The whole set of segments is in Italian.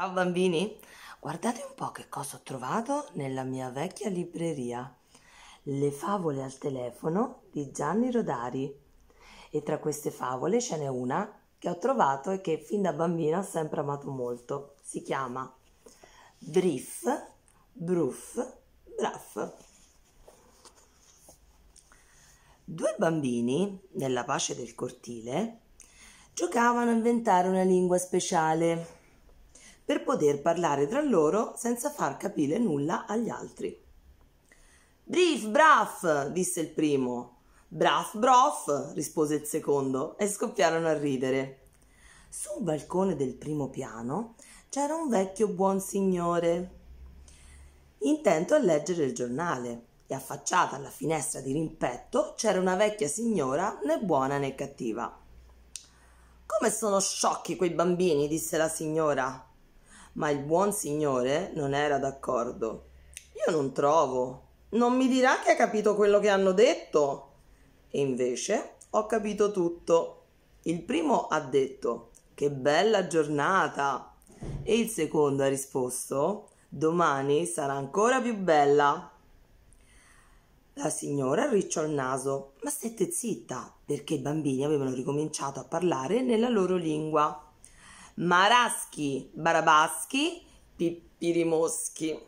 Ciao bambini, guardate un po' che cosa ho trovato nella mia vecchia libreria. Le favole al telefono di Gianni Rodari. E tra queste favole ce n'è una che ho trovato e che fin da bambina ho sempre amato molto. Si chiama Brief, Bruff, Braff. Due bambini, nella pace del cortile, giocavano a inventare una lingua speciale per poter parlare tra loro senza far capire nulla agli altri. Brief, braf, disse il primo. Braf, brof, rispose il secondo e scoppiarono a ridere. Sul balcone del primo piano c'era un vecchio buon signore, intento a leggere il giornale e affacciata alla finestra di rimpetto c'era una vecchia signora né buona né cattiva. Come sono sciocchi quei bambini, disse la signora ma il buon signore non era d'accordo. Io non trovo. Non mi dirà che hai capito quello che hanno detto? E invece ho capito tutto. Il primo ha detto che bella giornata e il secondo ha risposto domani sarà ancora più bella. La signora arricciò il naso, ma stette zitta perché i bambini avevano ricominciato a parlare nella loro lingua. Maraschi, Barabaschi, Pippirimoschi,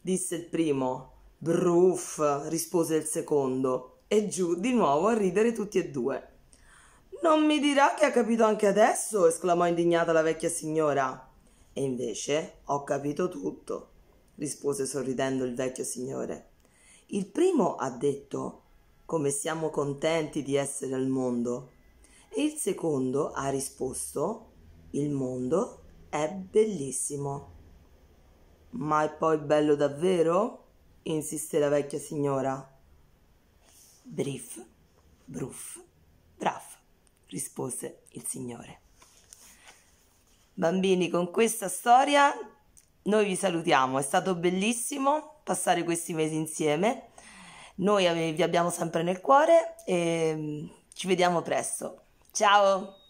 disse il primo. Bruff, rispose il secondo, e giù di nuovo a ridere tutti e due. Non mi dirà che ha capito anche adesso, esclamò indignata la vecchia signora. E invece ho capito tutto, rispose sorridendo il vecchio signore. Il primo ha detto come siamo contenti di essere al mondo e il secondo ha risposto il mondo è bellissimo. Ma è poi bello davvero? insiste la vecchia signora. Brief, bruff, braff, rispose il signore. Bambini, con questa storia noi vi salutiamo, è stato bellissimo passare questi mesi insieme. Noi vi abbiamo sempre nel cuore e mm, ci vediamo presto. Ciao!